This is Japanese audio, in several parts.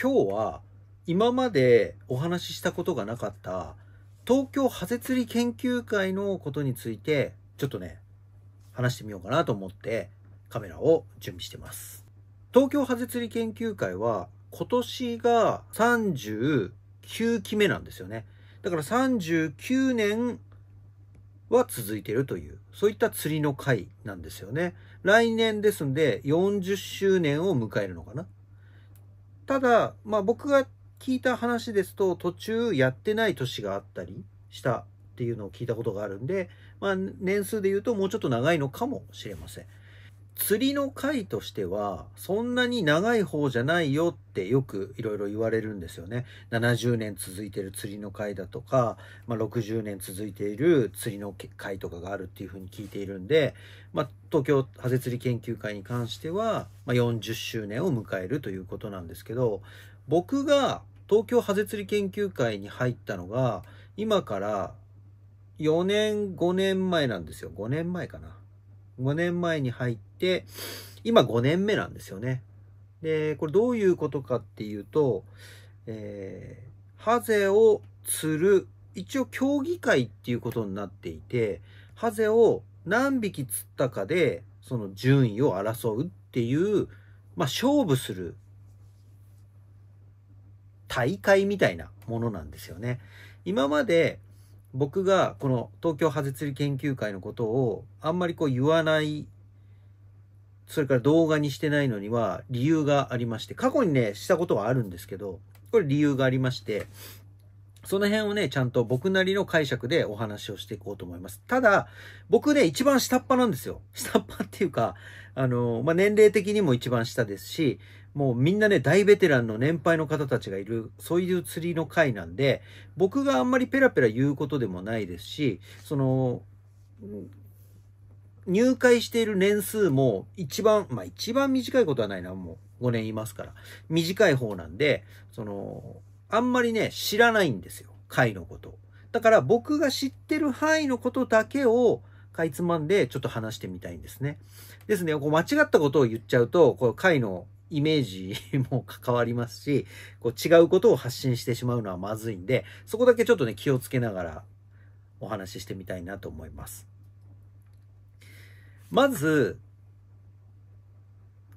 今日は今までお話ししたことがなかった東京ハゼ釣り研究会のことについてちょっとね話してみようかなと思ってカメラを準備してます東京ハゼ釣り研究会は今年が39期目なんですよねだから39年は続いてるという、そういった釣りの会なんですよね。来年ですんで40周年を迎えるのかな。ただ、まあ僕が聞いた話ですと、途中やってない年があったりしたっていうのを聞いたことがあるんで、まあ年数で言うともうちょっと長いのかもしれません。釣りの回としてはそんなに長い方じゃないよってよくいろいろ言われるんですよね。70年続いてる釣りの回だとか、まあ、60年続いている釣りの回とかがあるっていうふうに聞いているんで、まあ、東京ハゼ釣り研究会に関しては、まあ、40周年を迎えるということなんですけど僕が東京ハゼ釣り研究会に入ったのが今から4年5年前なんですよ5年前かな。5年前に入って、今5年目なんですよね。で、これどういうことかっていうと、えー、ハゼを釣る、一応競技会っていうことになっていて、ハゼを何匹釣ったかで、その順位を争うっていう、まあ勝負する大会みたいなものなんですよね。今まで僕がこの東京ハゼ釣り研究会のことをあんまりこう言わないそれから動画にしてないのには理由がありまして過去にねしたことはあるんですけどこれ理由がありましてその辺をねちゃんと僕なりの解釈でお話をしていこうと思いますただ僕ね一番下っ端なんですよ下っ端っていうかあの、まあ、年齢的にも一番下ですしもうみんなね、大ベテランの年配の方たちがいる、そういう釣りの会なんで、僕があんまりペラペラ言うことでもないですし、その、入会している年数も一番、まあ一番短いことはないな、もう5年いますから。短い方なんで、その、あんまりね、知らないんですよ。会のこと。だから僕が知ってる範囲のことだけを、かいつまんでちょっと話してみたいんですね。ですね、こう間違ったことを言っちゃうと、こう会のイメージも関わりますし、こう違うことを発信してしまうのはまずいんで、そこだけちょっとね、気をつけながらお話ししてみたいなと思います。まず、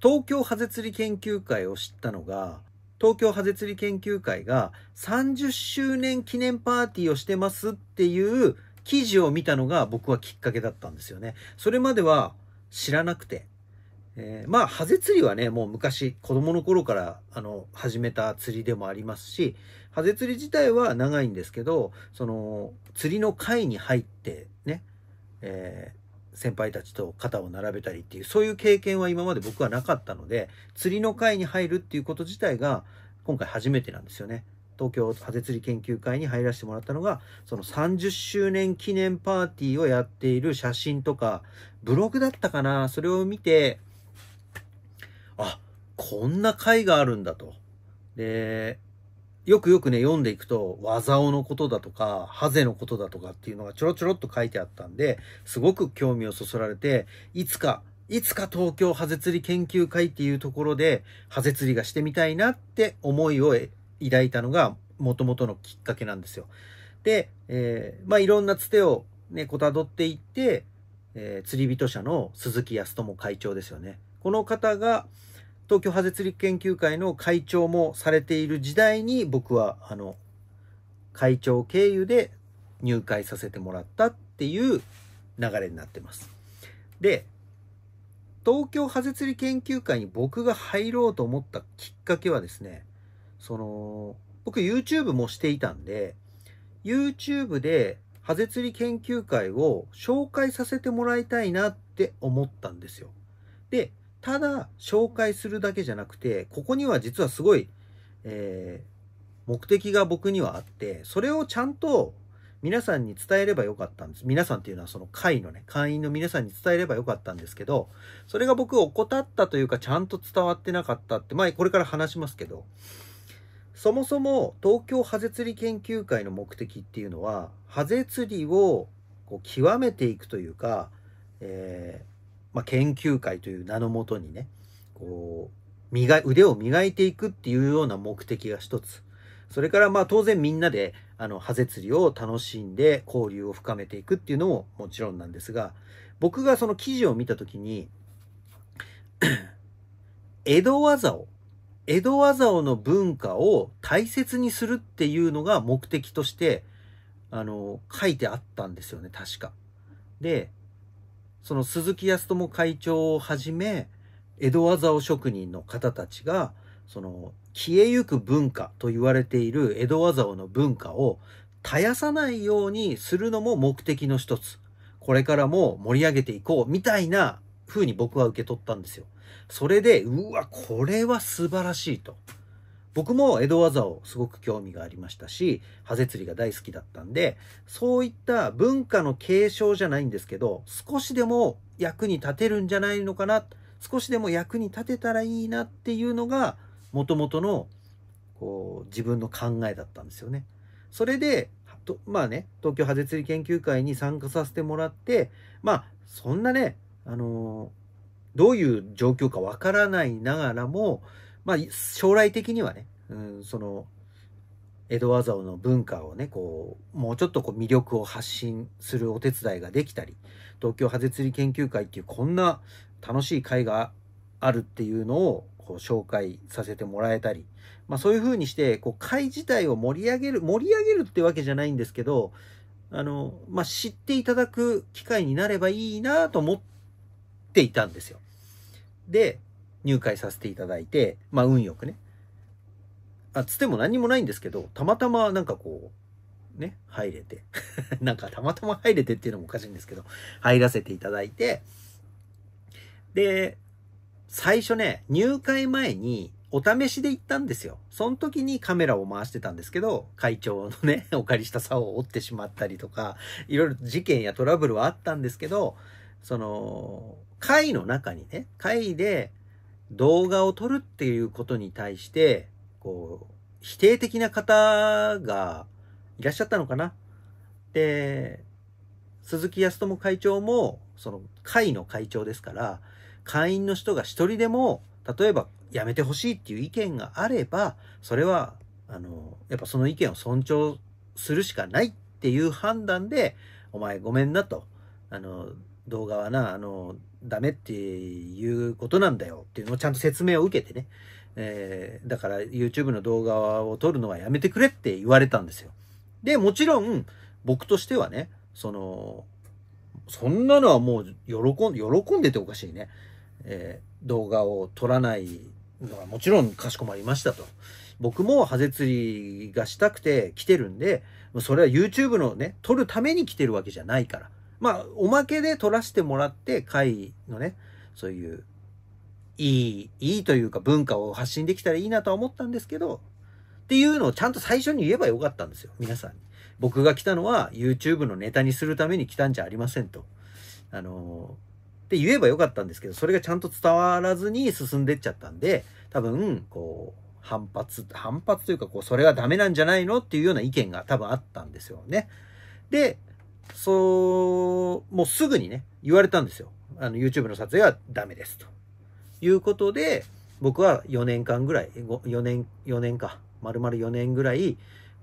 東京ハゼ釣り研究会を知ったのが、東京ハゼ釣り研究会が30周年記念パーティーをしてますっていう記事を見たのが僕はきっかけだったんですよね。それまでは知らなくて。えー、まあ、ハゼ釣りはね、もう昔、子供の頃から、あの、始めた釣りでもありますし、ハゼ釣り自体は長いんですけど、その、釣りの会に入ってね、えー、先輩たちと肩を並べたりっていう、そういう経験は今まで僕はなかったので、釣りの会に入るっていうこと自体が、今回初めてなんですよね。東京ハゼ釣り研究会に入らせてもらったのが、その30周年記念パーティーをやっている写真とか、ブログだったかな、それを見て、あ、こんな回があるんだと。で、よくよくね、読んでいくと、技尾のことだとか、ハゼのことだとかっていうのがちょろちょろっと書いてあったんで、すごく興味をそそられて、いつか、いつか東京ハゼ釣り研究会っていうところで、ハゼ釣りがしてみたいなって思いを抱いたのが、もともとのきっかけなんですよ。で、えー、まあいろんなつてをね、こたどっていって、えー、釣り人社の鈴木康友会長ですよね。この方が、東京ハゼ釣り研究会の会長もされている時代に僕はあの会長経由で入会させてもらったっていう流れになってます。で東京ハゼ釣り研究会に僕が入ろうと思ったきっかけはですねその僕 YouTube もしていたんで YouTube でハゼ釣り研究会を紹介させてもらいたいなって思ったんですよ。でただ紹介するだけじゃなくて、ここには実はすごい、えー、目的が僕にはあって、それをちゃんと皆さんに伝えればよかったんです。皆さんっていうのはその会のね、会員の皆さんに伝えればよかったんですけど、それが僕怠ったというかちゃんと伝わってなかったって、まあこれから話しますけど、そもそも東京ハゼ釣り研究会の目的っていうのは、ハゼ釣りをこう極めていくというか、えーまあ、研究会という名のもとにね、こう、磨腕を磨いていくっていうような目的が一つ。それからまあ当然みんなであのハゼ釣りを楽しんで交流を深めていくっていうのももちろんなんですが、僕がその記事を見たときに、江戸技を、江戸技をの文化を大切にするっていうのが目的として、あの、書いてあったんですよね、確か。で、その鈴木康友会長をはじめ、江戸和竿職人の方たちが、その消えゆく文化と言われている江戸和竿の文化を絶やさないようにするのも目的の一つ。これからも盛り上げていこうみたいな風に僕は受け取ったんですよ。それで、うわ、これは素晴らしいと。僕も江戸技をすごく興味がありましたし、ハゼ釣りが大好きだったんで、そういった文化の継承じゃないんですけど、少しでも役に立てるんじゃないのかな、少しでも役に立てたらいいなっていうのが、もともとの、こう、自分の考えだったんですよね。それで、とまあね、東京ハゼ釣り研究会に参加させてもらって、まあ、そんなね、あのー、どういう状況かわからないながらも、まあ、将来的にはね、うん、その、江戸和竿の文化をね、こう、もうちょっとこう魅力を発信するお手伝いができたり、東京ハゼ釣り研究会っていうこんな楽しい会があるっていうのをこう紹介させてもらえたり、まあ、そういうふうにしてこう会自体を盛り上げる盛り上げるってわけじゃないんですけどあの、まあ、知っていただく機会になればいいなと思っていたんですよ。で入会させていただいて、まあ運よくね。あ、つっても何もないんですけど、たまたまなんかこう、ね、入れて。なんかたまたま入れてっていうのもおかしいんですけど、入らせていただいて、で、最初ね、入会前にお試しで行ったんですよ。その時にカメラを回してたんですけど、会長のね、お借りした竿を折ってしまったりとか、いろいろ事件やトラブルはあったんですけど、その、会の中にね、会で、動画を撮るっていうことに対して、こう、否定的な方がいらっしゃったのかな。で、鈴木康友会長も、その会の会長ですから、会員の人が一人でも、例えばやめてほしいっていう意見があれば、それは、あの、やっぱその意見を尊重するしかないっていう判断で、お前ごめんなと、あの、動画はな、あの、ダメっていうことなんだよっていうのをちゃんと説明を受けてね、えー、だから YouTube の動画を撮るのはやめてくれって言われたんですよ。で、もちろん、僕としてはね、その、そんなのはもう喜ん、喜んでておかしいね。えー、動画を撮らないのはもちろんかしこまりましたと。僕もハゼ釣りがしたくて来てるんで、それは YouTube のね、撮るために来てるわけじゃないから。まあ、おまけで撮らせてもらって、会のね、そういう、いい、いいというか文化を発信できたらいいなとは思ったんですけど、っていうのをちゃんと最初に言えばよかったんですよ、皆さんに。僕が来たのは YouTube のネタにするために来たんじゃありませんと。あのって言えばよかったんですけど、それがちゃんと伝わらずに進んでっちゃったんで、多分、こう、反発、反発というか、こう、それはダメなんじゃないのっていうような意見が多分あったんですよね。で、そう、もうすぐにね、言われたんですよ。あの、YouTube の撮影はダメです。ということで、僕は4年間ぐらい、4年、4年か、丸々4年ぐらい、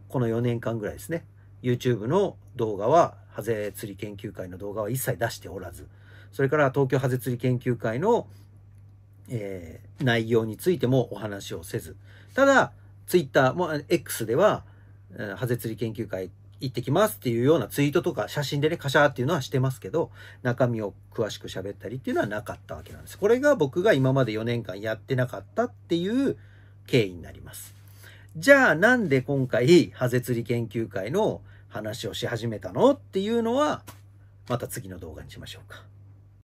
この4年間ぐらいですね、YouTube の動画は、ハゼ釣り研究会の動画は一切出しておらず、それから東京ハゼ釣り研究会の、えー、内容についてもお話をせず、ただ、Twitter も X では、ハゼ釣り研究会行ってきますっていうようなツイートとか写真でね、カシャーっていうのはしてますけど、中身を詳しく喋ったりっていうのはなかったわけなんです。これが僕が今まで4年間やってなかったっていう経緯になります。じゃあなんで今回、ハゼ釣り研究会の話をし始めたのっていうのは、また次の動画にしましょうか。